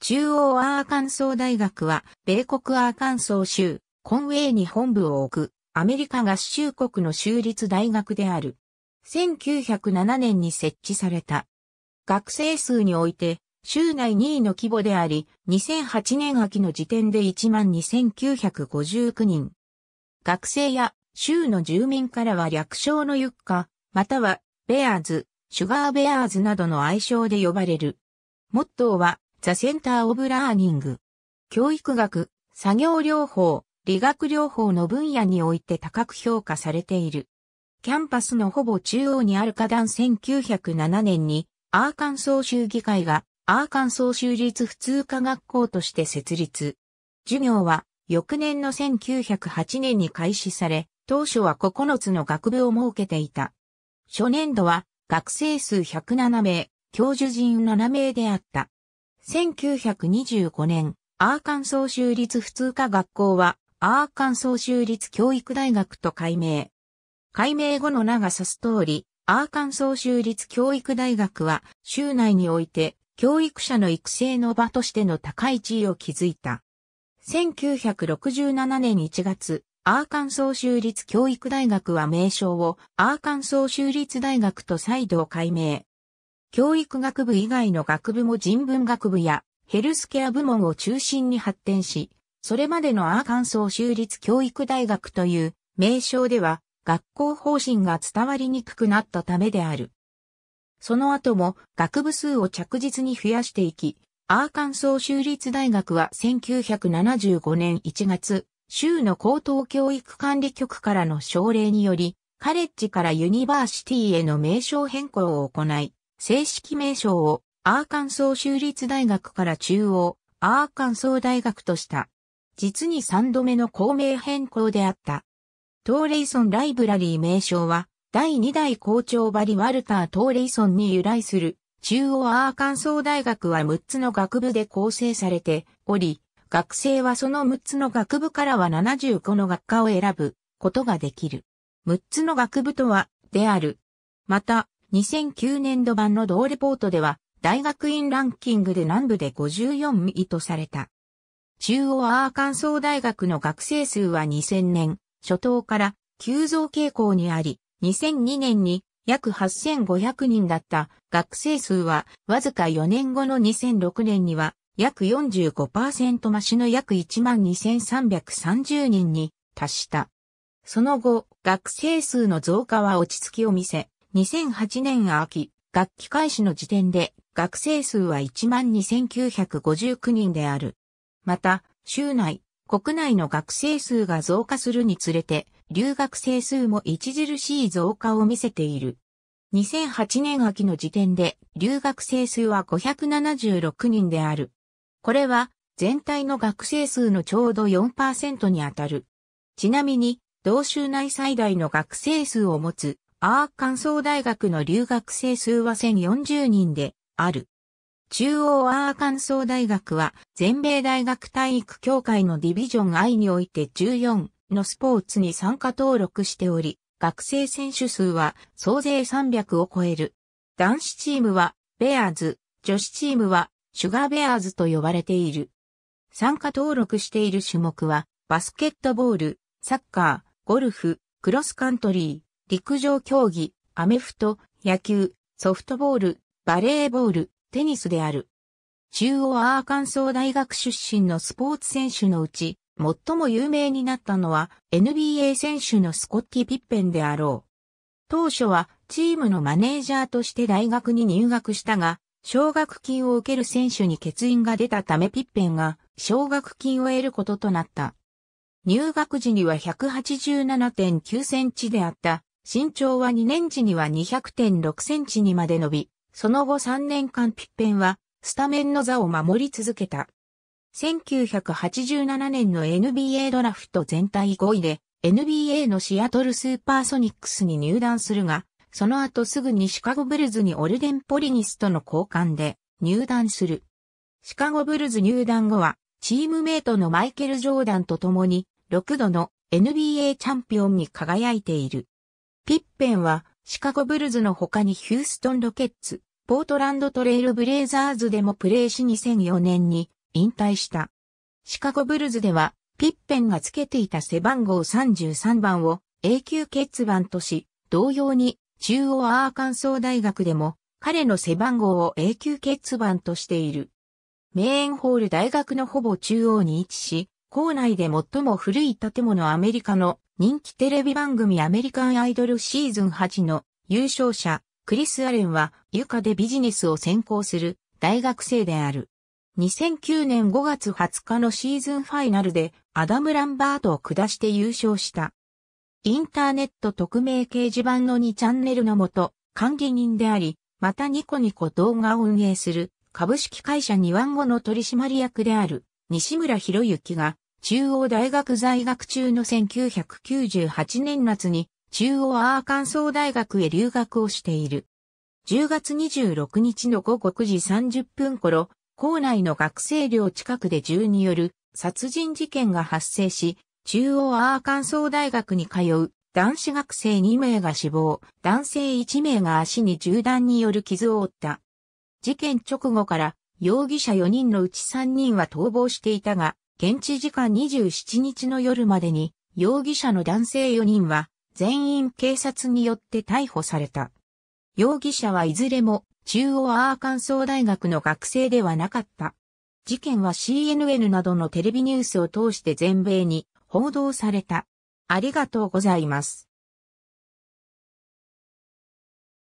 中央アーカンソー大学は、米国アーカンソー州、コンウェイに本部を置く、アメリカ合衆国の州立大学である。1907年に設置された。学生数において、州内2位の規模であり、2008年秋の時点で12,959人。学生や州の住民からは略称のユッカ、または、ベアーズ、シュガーベアーズなどの愛称で呼ばれる。モットーは、ザ・センター・オブ・ラーニング。教育学、作業療法、理学療法の分野において高く評価されている。キャンパスのほぼ中央にある花壇1907年に、アーカンソー州議会が、アーカンソー州立普通科学校として設立。授業は、翌年の1908年に開始され、当初は9つの学部を設けていた。初年度は、学生数107名、教授陣7名であった。1925年、アーカンソー州立普通科学校は、アーカンソー州立教育大学と改名。改名後の名が指す通り、アーカンソー州立教育大学は、州内において、教育者の育成の場としての高い地位を築いた。1967年1月、アーカンソー州立教育大学は名称をアーカンソー州立大学と再度改名。教育学部以外の学部も人文学部やヘルスケア部門を中心に発展し、それまでのアーカンソー州立教育大学という名称では学校方針が伝わりにくくなったためである。その後も学部数を着実に増やしていき、アーカンソー州立大学は1975年1月、州の高等教育管理局からの奨励により、カレッジからユニバーシティへの名称変更を行い、正式名称をアーカンソー州立大学から中央、アーカンソー大学とした。実に3度目の校名変更であった。トーレイソンライブラリー名称は、第2代校長バリ・ワルター・トーレイソンに由来する、中央アーカンソー大学は6つの学部で構成されており、学生はその6つの学部からは75の学科を選ぶことができる。6つの学部とは、である。また、2009年度版の同レポートでは、大学院ランキングで南部で54位とされた。中央アーカンソー大学の学生数は2000年初頭から急増傾向にあり、2002年に約8500人だった学生数はわずか4年後の2006年には約45%増しの約12,330人に達した。その後、学生数の増加は落ち着きを見せ、2008年秋、学期開始の時点で学生数は12,959人である。また、州内、国内の学生数が増加するにつれて、留学生数も著しい増加を見せている。2008年秋の時点で留学生数は576人である。これは全体の学生数のちょうど4%に当たる。ちなみに、同州内最大の学生数を持つアーカンソー大学の留学生数は1040人である。中央アーカンソー大学は全米大学体育協会のディビジョン I において14のスポーツに参加登録しており、学生選手数は総勢300を超える。男子チームはベアーズ、女子チームはシュガーベアーズと呼ばれている。参加登録している種目はバスケットボール、サッカー、ゴルフ、クロスカントリー、陸上競技、アメフト、野球、ソフトボール、バレーボール、テニスである。中央アーカンソー大学出身のスポーツ選手のうち、最も有名になったのは NBA 選手のスコッティ・ピッペンであろう。当初はチームのマネージャーとして大学に入学したが、奨学金を受ける選手に欠員が出たためピッペンが奨学金を得ることとなった。入学時には187.9センチであった身長は2年時には200.6センチにまで伸び、その後3年間ピッペンはスタメンの座を守り続けた。1987年の NBA ドラフト全体5位で NBA のシアトルスーパーソニックスに入団するが、その後すぐにシカゴブルズにオルデンポリニスとの交換で入団する。シカゴブルズ入団後はチームメイトのマイケル・ジョーダンと共に6度の NBA チャンピオンに輝いている。ピッペンは、シカゴブルズの他にヒューストンロケッツ、ポートランドトレイルブレイザーズでもプレーし2004年に引退した。シカゴブルズでは、ピッペンがつけていた背番号33番を永久欠番とし、同様に中央アーカンソー大学でも彼の背番号を永久欠番としている。メーンホール大学のほぼ中央に位置し、校内で最も古い建物アメリカの人気テレビ番組アメリカンアイドルシーズン8の優勝者、クリス・アレンは床でビジネスを専攻する大学生である。2009年5月20日のシーズンファイナルでアダム・ランバートを下して優勝した。インターネット匿名掲示板の2チャンネルのもと管理人であり、またニコニコ動画を運営する株式会社ニワンの取締役である西村博之が中央大学在学中の1998年夏に中央アーカンソー大学へ留学をしている。10月26日の午後9時30分頃、校内の学生寮近くで銃による殺人事件が発生し、中央アーカンソー大学に通う男子学生2名が死亡、男性1名が足に銃弾による傷を負った。事件直後から容疑者4人のうち3人は逃亡していたが、現地時間27日の夜までに、容疑者の男性4人は、全員警察によって逮捕された。容疑者はいずれも、中央アーカンソー大学の学生ではなかった。事件は CNN などのテレビニュースを通して全米に報道された。ありがとうございます。